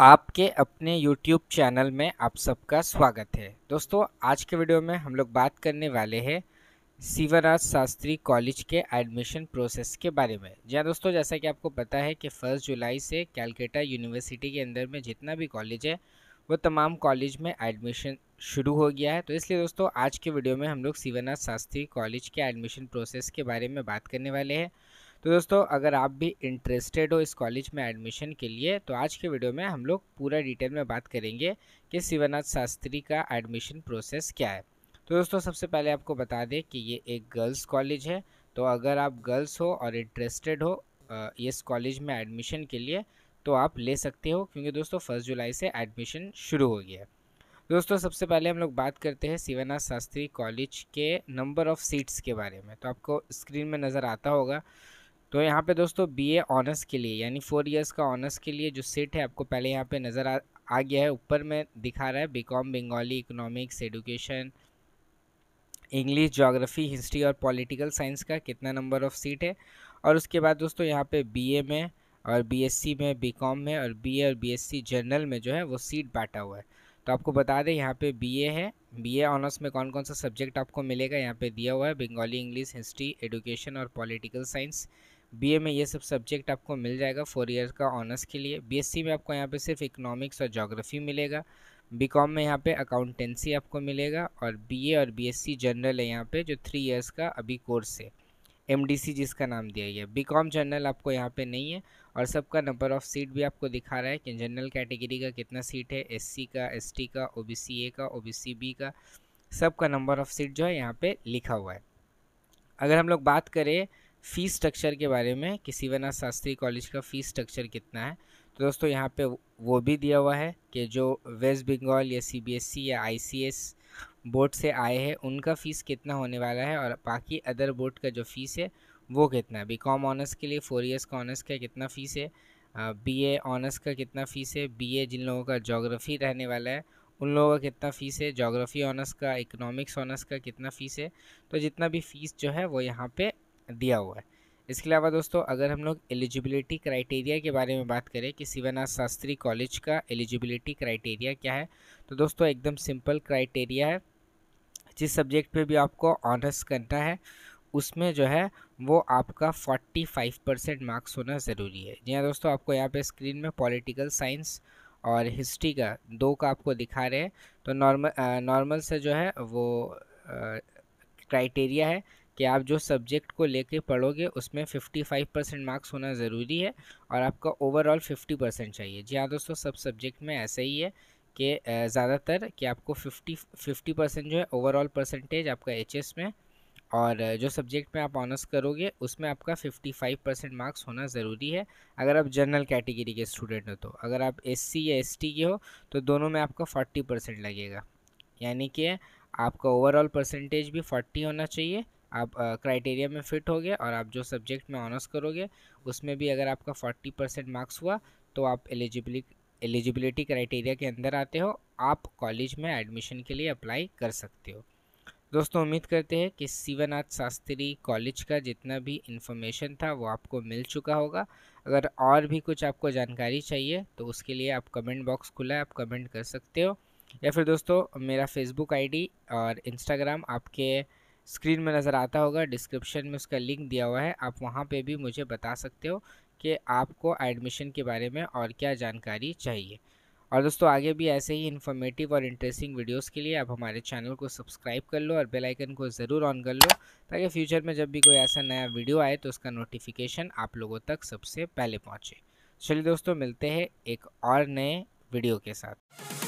आपके अपने YouTube channel में आप सबका स्वागत है दोस्तों आज के वीडियो में हम लोग बात करने वाले हैं शिवराज शास्त्री कॉलेज के एडमिशन प्रोसेस के बारे में जी हाँ दोस्तों जैसा कि आपको पता है कि फ़र्स्ट जुलाई से कैलकाटा यूनिवर्सिटी के अंदर में जितना भी कॉलेज है वो तमाम कॉलेज में एडमिशन शुरू हो गया है तो इसलिए दोस्तों आज के वीडियो में हम लोग शिवनाथ शास्त्री कॉलेज के एडमिशन प्रोसेस के बारे में बात करने वाले हैं तो दोस्तों अगर आप भी इंटरेस्टेड हो इस कॉलेज में एडमिशन के लिए तो आज के वीडियो में हम लोग पूरा डिटेल में बात करेंगे कि शिवानाथ शास्त्री का एडमिशन प्रोसेस क्या है तो दोस्तों सबसे पहले आपको बता दें कि ये एक गर्ल्स कॉलेज है तो अगर आप गर्ल्स हो और इंटरेस्टेड हो इस कॉलेज में एडमिशन के लिए तो आप ले सकते हो क्योंकि दोस्तों फर्स्ट जुलाई से एडमिशन शुरू हो गया है दोस्तों सबसे पहले हम लोग बात करते हैं शिवानाथ शास्त्री कॉलेज के नंबर ऑफ़ सीट्स के बारे में तो आपको स्क्रीन में नज़र आता होगा तो यहाँ पे दोस्तों बीए ऑनर्स के लिए यानी फोर इयर्स का ऑनर्स के लिए जो सीट है आपको पहले यहाँ पे नज़र आ, आ गया है ऊपर में दिखा रहा है BCom Bengali economics education English geography history और पॉलिटिकल साइंस का कितना नंबर ऑफ़ सीट है और उसके बाद दोस्तों यहाँ पे बीए में और बीएससी में बीकॉम में और बीए और बीएससी जनरल में जो है वो सीट बांटा हुआ है तो आपको बता दें यहाँ पे बीए है बीए ऑनर्स में कौन कौन सा सब्जेक्ट आपको मिलेगा यहाँ पे दिया हुआ है बंगाली इंग्लिश हिस्ट्री एडुकेशन और पॉलिटिकल साइंस बीए में ये सब सब्जेक्ट आपको मिल जाएगा फोर ईयर का ऑनर्स के लिए बीएससी में आपको यहाँ पे सिर्फ इकोनॉमिक्स और जोग्राफ़ी मिलेगा बीकॉम में यहाँ पे अकाउंटेंसी आपको मिलेगा और बीए और बीएससी जनरल है यहाँ पे जो थ्री ईयर्स का अभी कोर्स है एमडीसी जिसका नाम दिया गया बी कॉम जनरल आपको यहाँ पे नहीं है और सबका नंबर ऑफ़ सीट भी आपको दिखा रहा है कि जनरल कैटेगरी का कितना सीट है सी का टी का सी ए का ओ बी का सबका नंबर ऑफ़ सीट जो है यहाँ पर लिखा हुआ है अगर हम लोग बात करें फ़ीस स्ट्रक्चर के बारे में कि शिवानाथ शास्त्री कॉलेज का फ़ीस स्ट्रक्चर कितना है तो दोस्तों यहाँ पे वो भी दिया हुआ है कि जो वेस्ट बंगाल या सीबीएसई e या आईसीएस बोर्ड से आए हैं उनका फ़ीस कितना होने वाला है और बाकी अदर बोर्ड का जो फ़ीस है वो कितना है बी कॉम ऑनर्स के लिए फोर ईयर्स का ऑनर्स का कितना फ़ीस है बी ए ऑनर्स का कितना फ़ीस है बी ए जिन लोगों का जोग्राफ़ी रहने वाला है उन लोगों का कितना फ़ीस है जोग्राफ़ी ऑनर्स का इकोनॉमिक्स ऑनर्स का कितना फ़ीस है तो जितना भी फ़ीस जो है वो यहाँ पे दिया हुआ है इसके अलावा दोस्तों अगर हम लोग एलिजिबिलिटी क्राइटेरिया के बारे में बात करें कि शिवानाथ शास्त्री कॉलेज का एलिजिबिलिटी क्राइटेरिया क्या है तो दोस्तों एकदम सिंपल क्राइटेरिया है जिस सब्जेक्ट पे भी आपको ऑनर्स करना है उसमें जो है वो आपका 45 परसेंट मार्क्स होना ज़रूरी है जी हाँ दोस्तों आपको यहाँ पे स्क्रीन में पॉलिटिकल साइंस और हिस्ट्री का दो का आपको दिखा रहे हैं तो नॉर्मल नॉर्मल से जो है वो क्राइटेरिया है कि आप जो सब्जेक्ट को लेके पढ़ोगे उसमें 55 परसेंट मार्क्स होना ज़रूरी है और आपका ओवरऑल 50 परसेंट चाहिए जी हाँ दोस्तों सब सब्जेक्ट में ऐसा ही है कि ज़्यादातर कि आपको 50 50 परसेंट जो है ओवरऑल परसेंटेज आपका एच में और जो सब्जेक्ट में आप ऑनर्स करोगे उसमें आपका 55 परसेंट मार्क्स होना ज़रूरी है अगर आप जनरल कैटेगरी के स्टूडेंट हो तो अगर आप एससी या एसटी के हो तो दोनों में आपका 40 परसेंट लगेगा यानी कि आपका ओवरऑल परसेंटेज भी 40 होना चाहिए आप क्राइटेरिया में फ़िट हो गए और आप जो सब्जेक्ट में ऑनर्स करोगे उसमें भी अगर आपका फोर्टी परसेंट मार्क्स हुआ तो आप एलिजिबली एलिजिबिलिटी क्राइटेरिया के अंदर आते हो आप कॉलेज में एडमिशन के लिए अप्लाई कर सकते हो दोस्तों उम्मीद करते हैं कि शिवानाथ शास्त्री कॉलेज का जितना भी इन्फॉर्मेशन था वो आपको मिल चुका होगा अगर और भी कुछ आपको जानकारी चाहिए तो उसके लिए आप कमेंट बॉक्स खुला है आप कमेंट कर सकते हो या फिर दोस्तों मेरा फेसबुक आईडी और इंस्टाग्राम आपके स्क्रीन में नज़र आता होगा डिस्क्रिप्शन में उसका लिंक दिया हुआ है आप वहाँ पे भी मुझे बता सकते हो कि आपको एडमिशन के बारे में और क्या जानकारी चाहिए और दोस्तों आगे भी ऐसे ही इन्फॉर्मेटिव और इंटरेस्टिंग वीडियोस के लिए आप हमारे चैनल को सब्सक्राइब कर लो और बेल आइकन को ज़रूर ऑन कर लो ताकि फ्यूचर में जब भी कोई ऐसा नया वीडियो आए तो उसका नोटिफिकेशन आप लोगों तक सबसे पहले पहुँचे चलिए दोस्तों मिलते हैं एक और नए वीडियो के साथ